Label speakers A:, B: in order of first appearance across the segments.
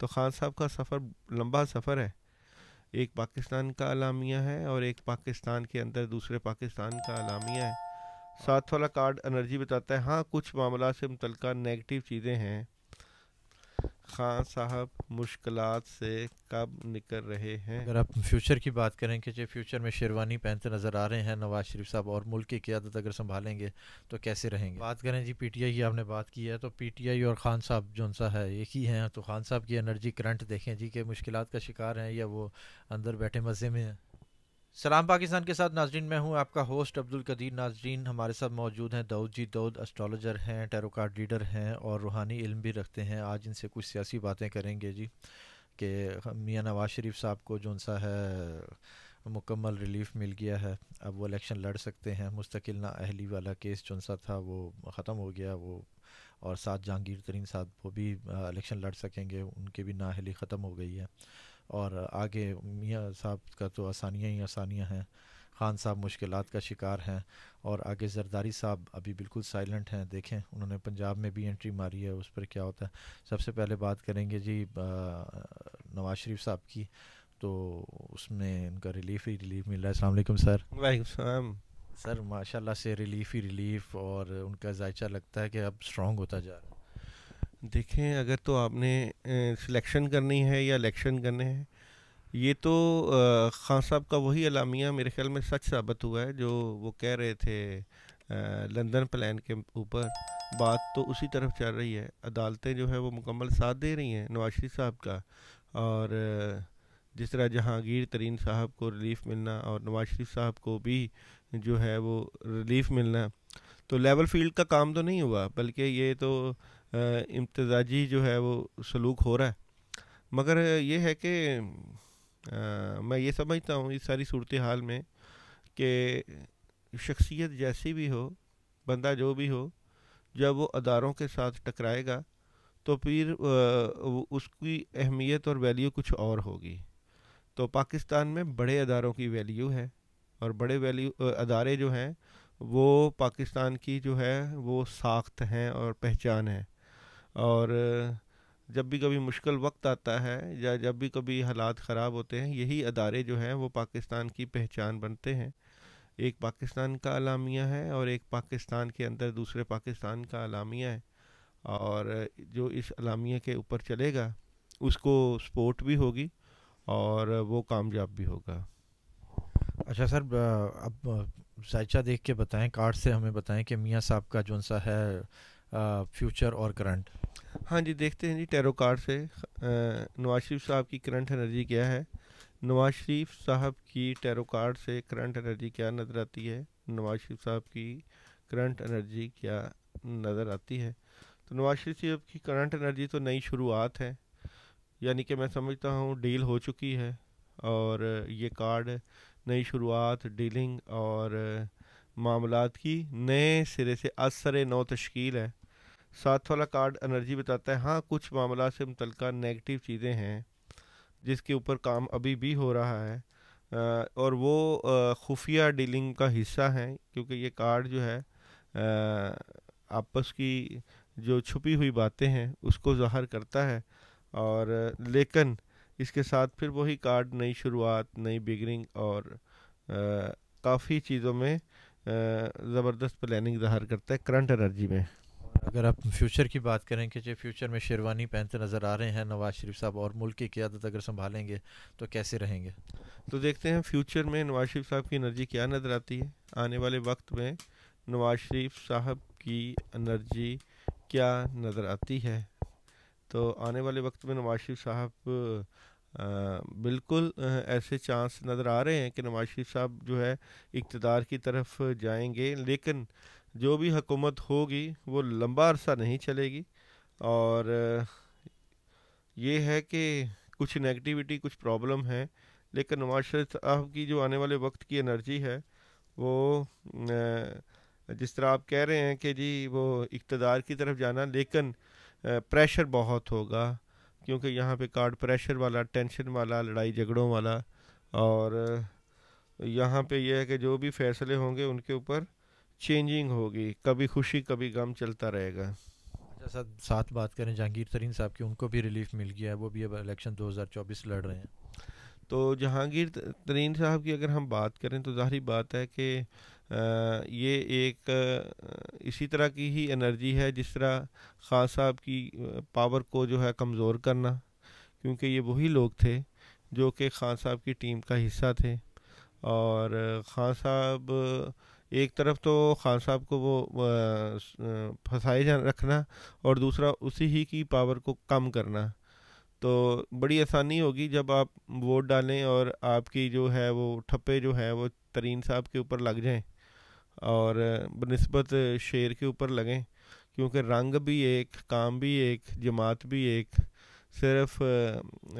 A: तो ख़ान साहब का सफ़र लंबा सफ़र है एक पाकिस्तान का अलामिया है और एक पाकिस्तान के अंदर दूसरे पाकिस्तान का अलामिया है साथ वाला कार्ड एनर्जी बताता है हाँ कुछ मामला से मुतलका नेगेटिव चीज़ें हैं खान साहब मुश्किल से कब निकल रहे हैं अगर आप
B: फ्यूचर की बात करें कि फ्यूचर में शेरवानी पहनते नज़र आ रहे हैं नवाज शरीफ साहब और मुल्क की क्यादत अगर संभालेंगे तो कैसे रहेंगे बात करें जी पीटीआई की आपने बात की है तो पीटीआई और खान साहब जो सा है एक ही हैं तो खान साहब की एनर्जी करंट देखें जी के मुश्किल का शिकार हैं या वो अंदर बैठे मज़े में हैं सलाम पाकिस्तान के साथ नाजरीन मैं हूं आपका होस्ट अब्दुल कदीर नाजरीन हमारे साथ मौजूद हैं दाऊद जी दाऊद एस्ट्रोलॉजर हैं टैरो कार्ड रीडर हैं और रूहानी इल्म भी रखते हैं आज इनसे कुछ सियासी बातें करेंगे जी कि मियाँ नवाज शरीफ साहब को जो सा है मुकम्मल रिलीफ मिल गया है अब वो इलेक्शन लड़ सकते हैं मुस्तकिल ना अहली वाला केस जो सा था वो ख़त्म हो गया वो और साथ जहांगीर तरीन साहब वो भी इलेक्शन लड़ सकेंगे उनके भी नाअहली ख़त्म हो गई है और आगे मियाँ साहब का तो आसानियाँ ही आसानियाँ हैं खान साहब मुश्किल का शिकार हैं और आगे जरदारी साहब अभी बिल्कुल साइलेंट हैं देखें उन्होंने पंजाब में भी एंट्री मारी है उस पर क्या होता है सबसे पहले बात करेंगे जी नवाज शरीफ साहब की तो उसमें उनका रिलीफ ही रिलीफ मिल रहा है असल सर वाईकम सर माशाल्लाह से रिलीफ ही रिलीफ और उनका जायचा लगता है कि अब स्ट्रॉन्ग होता जा रहा है देखें अगर तो आपने
A: सिलेक्शन करनी है या इलेक्शन करने हैं ये तो खान साहब का वही अलामिया मेरे ख्याल में सच साबित हुआ है जो वो कह रहे थे लंदन प्लान के ऊपर बात तो उसी तरफ चल रही है अदालतें जो है वो मुकम्मल साथ दे रही हैं नवाज शरीफ साहब का और जिस तरह जहांगीर तरीन साहब को रिलीफ मिलना और नवाज शरीफ साहब को भी जो है वो रिलीफ मिलना तो लेवल फील्ड का काम तो नहीं हुआ बल्कि ये तो इम्तजाजी जो है वो सलूक हो रहा है मगर ये है कि मैं ये समझता हूँ इस सारी सूरत हाल में कि शख्सियत जैसी भी हो बंदा जो भी हो जब वो अदारों के साथ टकराएगा तो फिर उसकी अहमियत और वैल्यू कुछ और होगी तो पाकिस्तान में बड़े अदारों की वैल्यू है और बड़े वैल्यू अदारे जो हैं वो पाकिस्तान की जो है वो साख्त हैं और पहचान है और जब भी कभी मुश्किल वक्त आता है या जब भी कभी हालात ख़राब होते हैं यही अदारे जो हैं वो पाकिस्तान की पहचान बनते हैं एक पाकिस्तान का अलामिया है और एक पाकिस्तान के अंदर दूसरे पाकिस्तान का अलामिया है और जो इस अलामिया के ऊपर चलेगा उसको सपोर्ट भी होगी और वो कामयाब भी होगा
B: अच्छा सर अब जायचा देख के बताएं कार्ड से हमें बताएं कि मियाँ साहब का जो सा है फ्यूचर और करंट
A: हाँ जी देखते हैं जी टैरो कार्ड से नवाज शरीफ साहब की करंट एनर्जी क्या है नवाज शरीफ साहब की टैरो कार्ड से करंट एनर्जी क्या नज़र आती है नवाज शरीफ साहब की करंट एनर्जी क्या नज़र आती है तो नवाज शरीफ साहब की करंट एनर्जी तो नई शुरुआत है यानी कि मैं समझता हूँ डील हो चुकी है और ये कार्ड नई शुरुआत डीलिंग और मामला की नए सिरे से असर नौ तश्कील है साथ वाला कार्ड एनर्जी बताता है हाँ कुछ मामला से मुतलका नेगेटिव चीज़ें हैं जिसके ऊपर काम अभी भी हो रहा है और वो खुफिया डीलिंग का हिस्सा हैं क्योंकि ये कार्ड जो है आपस की जो छुपी हुई बातें हैं उसको ज़ाहर करता है और लेकिन इसके साथ फिर वही कार्ड नई शुरुआत नई बिगनिंग और
B: काफ़ी चीज़ों में ज़बरदस्त प्लानिंग ज़ाहर करता है करंट एनर्जी में अगर आप फ्यूचर की बात करें कि जो फ्यूचर में शेरवानी पहनते नज़र आ रहे हैं नवाज़ शरीफ साहब और मुल्क की क्यादत अगर संभालेंगे तो कैसे रहेंगे तो देखते हैं फ्यूचर
A: में नवाज़ शरीफ साहब की एनर्जी क्या नज़र आती है आने वाले वक्त में नवाज़ शरीफ साहब की एनर्जी क्या नज़र आती है तो आने वाले वक्त में नवाज शरीफ साहब बिल्कुल ऐसे चांस नज़र आ रहे हैं कि नवाज शरीफ साहब जो है इकतदार की तरफ जाएंगे लेकिन जो भी हुकूमत होगी वो लंबा अरसा नहीं चलेगी और ये है कि कुछ नेगेटिविटी कुछ प्रॉब्लम है लेकिन नवाज शरीफ साहब की जो आने वाले वक्त की एनर्जी है वो जिस तरह आप कह रहे हैं कि जी वो इकतदार की तरफ जाना लेकिन प्रेशर बहुत होगा क्योंकि यहाँ पे कार्ड प्रेशर वाला टेंशन वाला लड़ाई झगड़ों वाला और यहाँ पे यह है कि जो भी फैसले होंगे उनके ऊपर चेंजिंग होगी कभी खुशी कभी गम चलता रहेगा
B: अच्छा सर साथ बात करें जहांगीर तरीन साहब की उनको भी रिलीफ मिल गया है वो भी अब इलेक्शन 2024 लड़ रहे हैं तो जहांगीर तरीन साहब की अगर
A: हम बात करें तो जाहरी बात है कि ये एक इसी तरह की ही एनर्जी है जिस तरह खान साहब की पावर को जो है कमज़ोर करना क्योंकि ये वही लोग थे जो कि खान साहब की टीम का हिस्सा थे और खान साहब एक तरफ तो खान साहब को वो फंसाए जा रखना और दूसरा उसी ही की पावर को कम करना तो बड़ी आसानी होगी जब आप वोट डालें और आपकी जो है वो ठप्पे जो हैं वो तरीन साहब के ऊपर लग जाएं और बनस्बत शेर के ऊपर लगें क्योंकि रंग भी एक काम भी एक जमात भी एक सिर्फ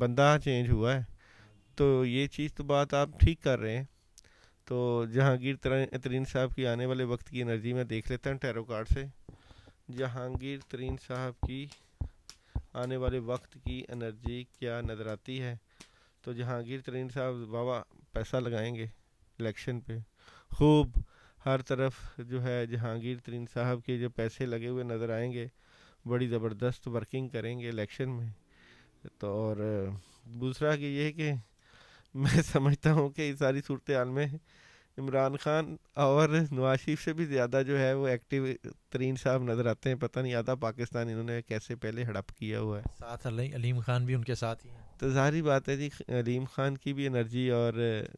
A: बंदा चेंज हुआ है तो ये चीज़ तो बात आप ठीक कर रहे हैं तो जहांगीर तरीन साहब की आने वाले वक्त की एनर्जी में देख लेता हूँ टैरो कार्ड से जहांगीर तरीन साहब की आने वाले वक्त की एनर्जी क्या नज़र आती है तो जहांगीर तरीन साहब बाबा पैसा लगाएंगे इलेक्शन पे खूब हर तरफ जो है जहांगीर तरीन साहब के जो पैसे लगे हुए नज़र आएंगे बड़ी ज़बरदस्त वर्किंग करेंगे इलेक्शन में तो और दूसरा कि यह कि मैं समझता हूँ कि इस सारी सूरत हाल में इमरान खान और नवाज शरीफ से भी ज़्यादा जो है वो एक्टिव तरीन साहब नज़र आते हैं पता नहीं आता पाकिस्तान इन्होंने कैसे पहले हड़प किया हुआ है
B: साथ अलीम खान भी उनके साथ ही
A: तो ज़ाहरी बात है जी अलीम खान की भी एनर्जी और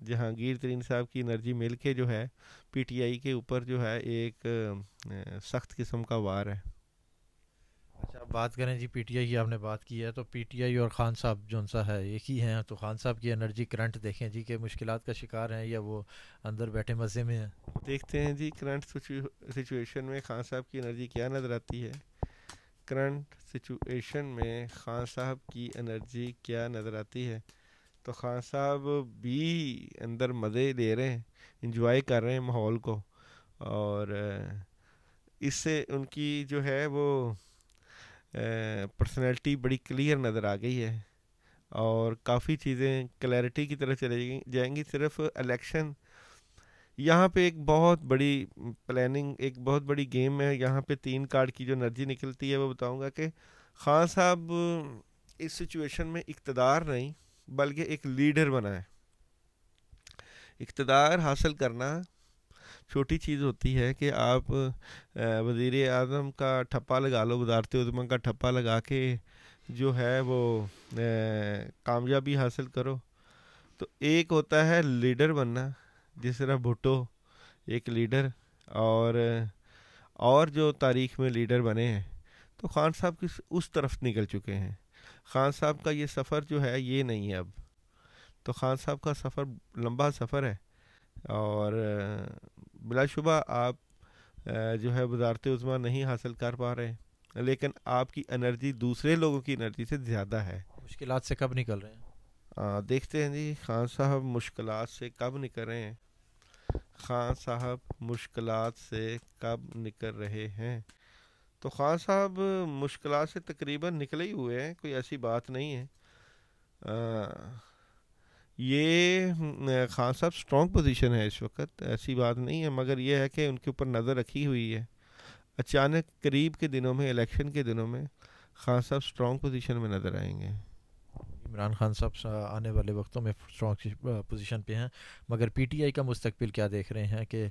A: जहांगीर तरीन साहब की एनर्जी मिल के जो है आई के ऊपर जो है एक सख्त
B: किस्म का वार है अच्छा बात करें जी पीटीआई की आपने बात की है तो पीटीआई और खान साहब जो सा है एक ही हैं तो खान साहब की एनर्जी करंट देखें जी के मुश्किल का शिकार हैं या वो अंदर बैठे मज़े में हैं
A: देखते हैं जी करंट सिचुएशन में खान साहब की एनर्जी क्या नज़र आती है करंट सिचुएशन में खान साहब की एनर्जी क्या नज़र आती है तो खान साहब भी अंदर मज़े ले रहे हैं इंजॉय कर रहे हैं माहौल को और इससे उनकी जो है वो पर्सनैलिटी बड़ी क्लियर नज़र आ गई है और काफ़ी चीज़ें क्लैरिटी की तरफ चले जाएंगी सिर्फ इलेक्शन यहाँ पे एक बहुत बड़ी प्लानिंग एक बहुत बड़ी गेम है यहाँ पे तीन कार्ड की जो एनर्जी निकलती है वो बताऊँगा कि खान साहब इस सिचुएशन में इकतदार नहीं बल्कि एक लीडर बना है इकतदार हासिल करना छोटी चीज़ होती है कि आप वज़ी अजम का ठप्पा लगा लो वजारत उदमा का ठप्पा लगा के जो है वो कामयाबी हासिल करो तो एक होता है लीडर बनना जिस तरह भुटो एक लीडर और और जो तारीख में लीडर बने हैं तो खान साहब किस उस तरफ निकल चुके हैं खान साहब का ये सफ़र जो है ये नहीं है अब तो खान साहब का सफ़र लंबा सफ़र है और बिलाशुबा आप जो है वजारत उज़मा नहीं हासिल कर पा रहे लेकिन आपकी एनर्जी दूसरे लोगों की एनर्जी से ज़्यादा है मुश्किल से कब निकल रहे हैं आ, देखते हैं जी खान साहब मुश्किल से कब निकल रहे हैं खान साहब मुश्किल से कब निकल रहे हैं तो खान साहब मुश्किल से तकरीबन निकले ही हुए हैं कोई ऐसी बात नहीं है आ, ये खान साहब स्ट्रॉन्ग पोजीशन है इस वक्त ऐसी बात नहीं है मगर ये है कि उनके ऊपर नज़र रखी हुई है अचानक करीब के दिनों में इलेक्शन के दिनों में खान साहब स्ट्रॉन्ग पोजीशन में नज़र आएंगे
B: इमरान खान साहब आने वाले वक्तों में स्ट्रॉन्ग पोजीशन पे हैं मगर पीटीआई का मुस्तकबिल क्या देख रहे हैं कि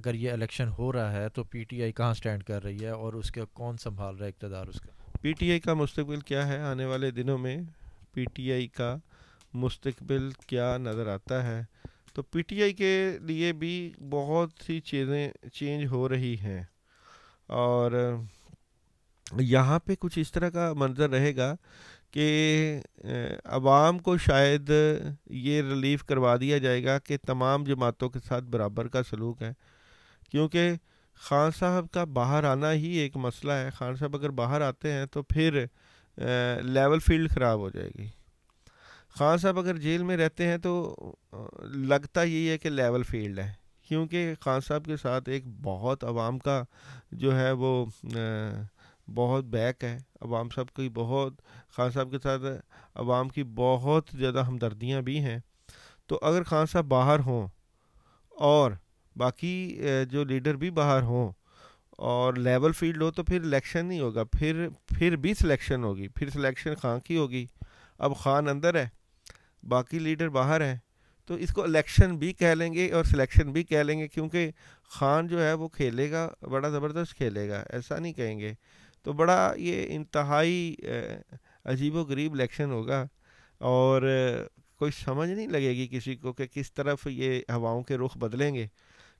B: अगर ये इलेक्शन हो रहा है तो पीटीआई कहाँ स्टैंड कर रही है और उसका कौन संभाल रहा है इकतदार उसका पीटीआई का मुस्तबिल क्या है आने वाले दिनों
A: में पीटीआई का मुस्तबिल क्या नज़र आता है तो पीटीआई के लिए भी बहुत सी चीज़ें चेंज हो रही हैं और यहाँ पे कुछ इस तरह का मंजर रहेगा कि आवाम को शायद ये रिलीफ करवा दिया जाएगा कि तमाम जमातों के साथ बराबर का सलूक है क्योंकि खान साहब का बाहर आना ही एक मसला है खान साहब अगर बाहर आते हैं तो फिर लेवल फील्ड ख़राब हो जाएगी खान साहब अगर जेल में रहते हैं तो लगता यही है कि लेवल फील्ड है क्योंकि खान साहब के साथ एक बहुत आवाम का जो है वो बहुत बैक है आवाम साहब की बहुत खान साहब के साथ आवाम की बहुत ज़्यादा हमदर्दियाँ भी हैं तो अगर खान साहब बाहर हों और बाकी जो लीडर भी बाहर हों और लेवल फील्ड हो तो फिर इलेक्शन नहीं होगा फिर फिर भी सिलेक्शन होगी फिर सिलेक्शन खान की होगी अब खान अंदर है बाकी लीडर बाहर हैं तो इसको इलेक्शन भी कह लेंगे और सिलेक्शन भी कह लेंगे क्योंकि खान जो है वो खेलेगा बड़ा ज़बरदस्त खेलेगा ऐसा नहीं कहेंगे तो बड़ा ये इंतहाई अजीब व गरीब इलेक्शन होगा और कोई समझ नहीं लगेगी किसी को कि किस तरफ ये हवाओं के रुख बदलेंगे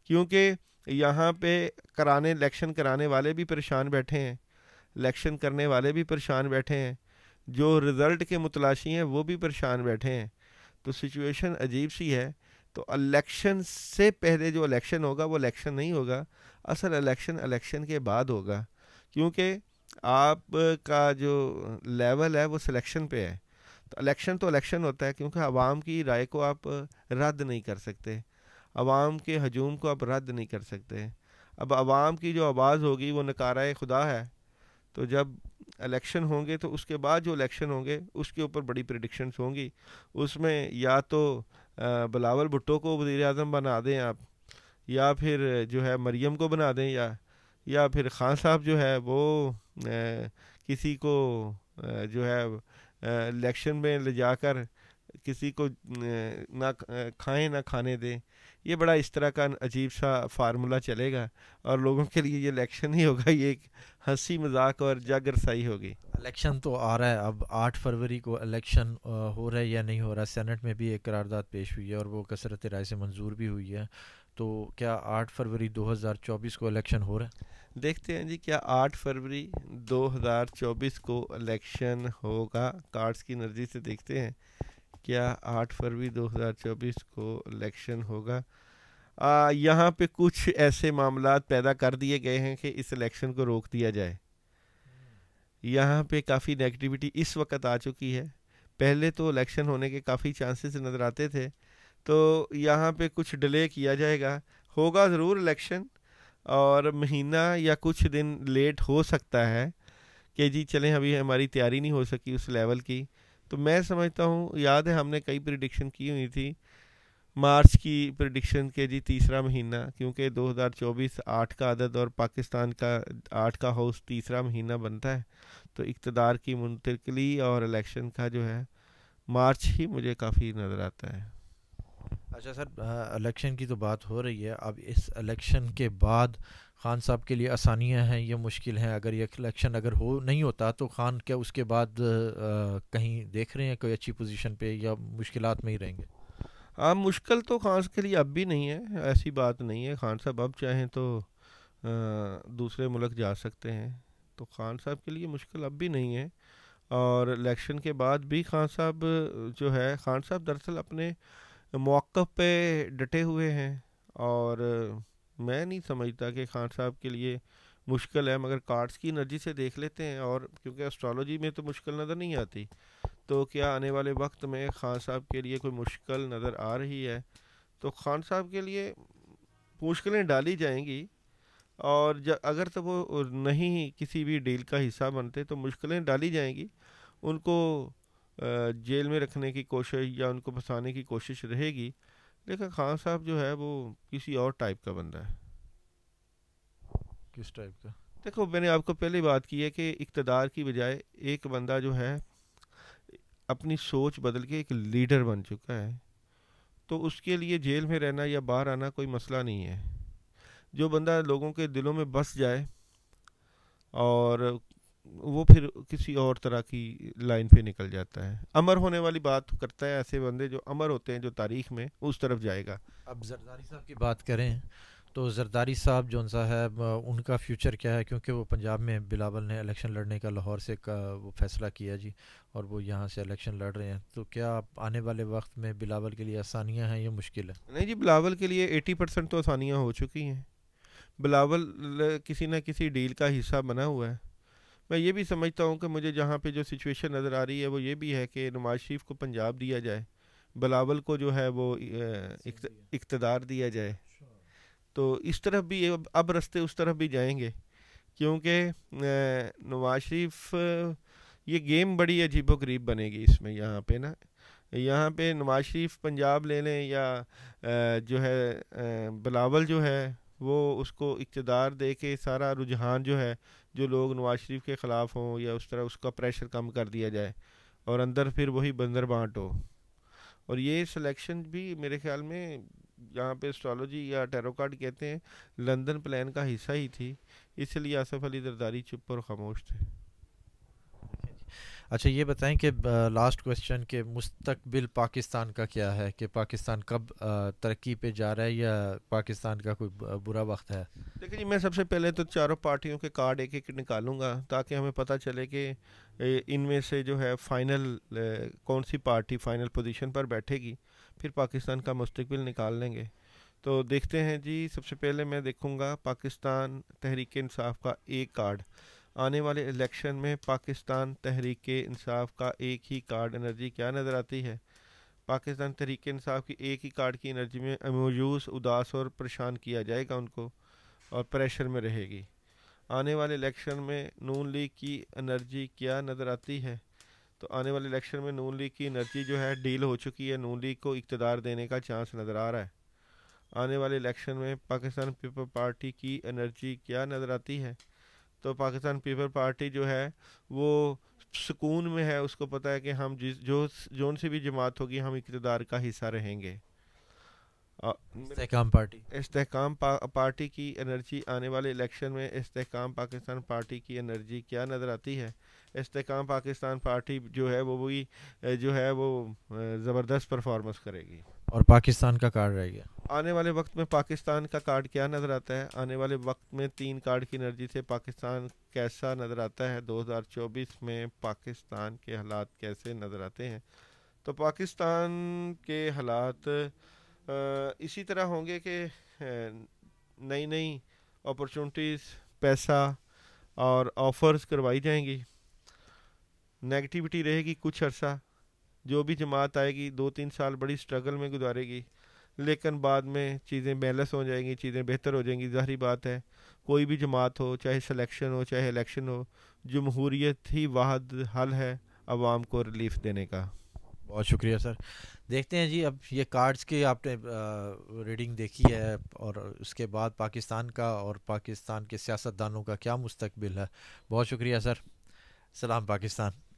A: क्योंकि यहाँ पे कराने इलेक्शन कराने वाले भी परेशान बैठे हैं इलेक्शन करने वाले भी परेशान बैठे हैं जो रिज़ल्ट के मुतलाशी हैं वो भी परेशान बैठे हैं तो सिचुएशन अजीब सी है तो इलेक्शन से पहले जो इलेक्शन होगा वो इलेक्शन नहीं होगा असल इलेक्शन इलेक्शन के बाद होगा क्योंकि आप का जो लेवल है वो सिलेक्शन पे है तो इलेक्शन तो इलेक्शन होता है क्योंकि आवाम की राय को आप रद्द नहीं कर सकते आवाम के हजूम को आप रद्द नहीं कर सकते अब आवाम की जो आवाज़ होगी वो नकारा खुदा है तो जब इलेक्शन होंगे तो उसके बाद जो इलेक्शन होंगे उसके ऊपर बड़ी प्रडिक्शंस होंगी उसमें या तो बिलावल भुट्टो को वजीर अजम बना दें आप या फिर जो है मरियम को बना दें या या फिर खान साहब जो है वो किसी को जो है इलेक्शन में ले जाकर किसी को ना खाएं ना खाने दें ये बड़ा इस तरह का अजीब सा फार्मूला चलेगा और लोगों के लिए ये इलेक्शन ही होगा ये एक हंसी मजाक और जागरसाई होगी
B: इलेक्शन तो आ रहा है अब आठ फरवरी को इलेक्शन हो रहा है या नहीं हो रहा सेनेट में भी एक करारदाद पेश हुई है और वो कसरत राय से मंजूर भी हुई है तो क्या आठ फरवरी 2024 को इलेक्शन हो रहा है देखते
A: हैं जी क्या आठ फरवरी 2024 को इलेक्शन होगा कार्ड्स की नज़र से देखते हैं क्या 8 फरवरी 2024 को इलेक्शन होगा आ, यहाँ पे कुछ ऐसे मामला पैदा कर दिए गए हैं कि इस इलेक्शन को रोक दिया जाए यहाँ पे काफ़ी नेगेटिविटी इस वक्त आ चुकी है पहले तो इलेक्शन होने के काफ़ी चांसेस नज़र आते थे तो यहाँ पे कुछ डिले किया जाएगा होगा ज़रूर इलेक्शन और महीना या कुछ दिन लेट हो सकता है कि जी चलें अभी हमारी तैयारी नहीं हो सकी उस लेवल की तो मैं समझता हूँ याद है हमने कई प्रिडिक्शन की हुई थी मार्च की प्रडिक्शन के जी तीसरा महीना क्योंकि 2024 आठ का अदद और पाकिस्तान का आठ का हाउस तीसरा महीना बनता है तो इकतदार की मुंतकली और इलेक्शन
B: का जो है मार्च ही मुझे काफ़ी नज़र आता है अच्छा सर इलेक्शन की तो बात हो रही है अब इस इलेक्शन के बाद खान साहब के लिए आसानियां हैं या मुश्किल हैं अगर ये इलेक्शन अगर हो नहीं होता तो खान क्या उसके बाद आ, कहीं देख रहे हैं कोई अच्छी पोजीशन पे या मुश्किल में ही रहेंगे हाँ मुश्किल तो खान के लिए
A: अब भी नहीं है ऐसी बात नहीं है खान साहब अब चाहें तो आ, दूसरे मुल्क जा सकते हैं तो खान साहब के लिए मुश्किल अब भी नहीं है और इलेक्शन के बाद भी खान साहब जो है खान साहब दरअसल अपने मौक़ पे डटे हुए हैं और मैं नहीं समझता कि खान साहब के लिए मुश्किल है मगर कार्ड्स की एनर्जी से देख लेते हैं और क्योंकि एस्ट्रोलॉजी में तो मुश्किल नज़र नहीं आती तो क्या आने वाले वक्त में खान साहब के लिए कोई मुश्किल नज़र आ रही है तो खान साहब के लिए मुश्किलें डाली जाएंगी और ज अगर तो वो नहीं किसी भी डील का हिस्सा बनते तो मुश्किलें डाली जाएंगी उनको जेल में रखने की कोशिश या उनको फंसाने की कोशिश रहेगी लेकिन खान साहब जो है वो किसी और टाइप का बंदा है किस टाइप का देखो मैंने आपको पहले बात की है कि इकतदार की बजाय एक बंदा जो है अपनी सोच बदल के एक लीडर बन चुका है तो उसके लिए जेल में रहना या बाहर आना कोई मसला नहीं है जो बंदा लोगों के दिलों में बस जाए और वो फिर किसी और तरह की लाइन पे निकल जाता है अमर होने वाली बात करता है ऐसे बंदे जो अमर होते हैं जो तारीख में उस तरफ जाएगा
B: अब जरदारी साहब की बात करें तो जरदारी साहब जो सा है उनका फ्यूचर क्या है क्योंकि वो पंजाब में बिलावल ने इलेक्शन लड़ने का लाहौर से का वो फैसला किया जी और वो यहाँ से इलेक्शन लड़ रहे हैं तो क्या आने वाले वक्त में बिलावल के लिए आसानियाँ हैं या मुश्किल है नहीं जी बिलावल
A: के लिए एटी परसेंट तो आसानियाँ हो चुकी हैं बिलावल किसी न किसी डील का हिस्सा बना हुआ है मैं ये भी समझता हूँ कि मुझे जहाँ पे जो सिचुएशन नज़र आ रही है वो ये भी है कि नवाज शरीफ को पंजाब दिया जाए बलावल को जो है वो इकतदार दिया जाए अच्छा। तो इस तरफ भी अब रस्ते उस तरफ भी जाएंगे क्योंकि नवाज शरीफ ये गेम बड़ी अजीबो गरीब बनेगी इसमें यहाँ पे ना यहाँ पे नवाज शरीफ पंजाब ले लें या जो है बलावल जो है वो उसको इकतदार दे के सारा रुझान जो है जो लोग नवाज शरीफ के ख़िलाफ़ हों या उस तरह उसका प्रेशर कम कर दिया जाए और अंदर फिर वही बंदर बाँट हो और ये सिलेक्शन भी मेरे ख्याल में यहाँ पे एस्ट्रोलॉजी या टेरोकार्ड कहते हैं लंदन प्लान का हिस्सा ही थी इसलिए आसफ़ अली दरदारी चुप और खामोश थे
B: अच्छा ये बताएं कि लास्ट क्वेश्चन के मुस्तबिल पाकिस्तान का क्या है कि पाकिस्तान कब तरक्की पे जा रहा है या पाकिस्तान का कोई बुरा वक्त है
A: देखिए जी मैं सबसे पहले तो चारों पार्टियों के कार्ड एक एक निकालूंगा ताकि हमें पता चले कि इनमें से जो है फ़ाइनल कौन सी पार्टी फ़ाइनल पोजिशन पर बैठेगी फिर पाकिस्तान का मुस्तबिल निकाल लेंगे तो देखते हैं जी सबसे पहले मैं देखूँगा पाकिस्तान तहरीक इंसाफ का एक कार्ड आने वाले इलेक्शन में पाकिस्तान तहरीक इंसाफ का एक ही कार्ड एनर्जी क्या नज़र आती है पाकिस्तान तहरीक इंसाफ की एक ही कार्ड की एनर्जी में अमूजूस उदास और परेशान किया जाएगा उनको और प्रेशर में रहेगी आने वाले इलेक्शन में नून लीग की एनर्जी क्या नज़र आती है तो आने वाले इलेक्शन में नून लीग की एनर्जी जो है डील हो चुकी है नून लीग को इकतदार देने का चांस नज़र आ रहा है आने वाले इलेक्शन में पाकिस्तान पीपल पार्टी की एनर्जी क्या नज़र आती है तो पाकिस्तान पीपल पार्टी जो है वो सुकून में है उसको पता है कि हम जिस जो जोन से भी जमात होगी हम इकतदार का हिस्सा रहेंगे इस्तेकाम पार्टी इसकाम पा, पार्टी की एनर्जी आने वाले इलेक्शन में इसकाम पाकिस्तान पार्टी की एनर्जी क्या नज़र आती है इसकाम पाकिस्तान पार्टी जो है वो भी जो है वो ज़बरदस्त परफॉर्मेंस करेगी
B: और पाकिस्तान का कार्ड रह गया
A: आने वाले वक्त में पाकिस्तान का कार्ड क्या नज़र आता है आने वाले वक्त में तीन कार्ड की एनर्जी से पाकिस्तान कैसा नज़र आता है 2024 में पाकिस्तान के हालात कैसे नज़र आते हैं तो पाकिस्तान के हालात इसी तरह होंगे कि नई नई अपॉर्चुनिटीज़ पैसा और ऑफ़र्स करवाई जाएंगी नेगेटिविटी रहेगी कुछ अरसा जो भी जमात आएगी दो तीन साल बड़ी स्ट्रगल में गुजारेगी लेकिन बाद में चीज़ें बैलेंस हो जाएंगी चीज़ें बेहतर हो जाएंगी ज़ाहरी बात है कोई भी जमात हो चाहे सिलेक्शन हो चाहे इलेक्शन हो जमहूरीत ही वाहद हल है आवाम को रिलीफ देने
B: का बहुत शुक्रिया सर देखते हैं जी अब ये कार्ड्स की आपने रीडिंग देखी है और उसके बाद पाकिस्तान का और पाकिस्तान के सियासतदानों का क्या मुस्तबिल है बहुत शुक्रिया सर सलाम पाकिस्तान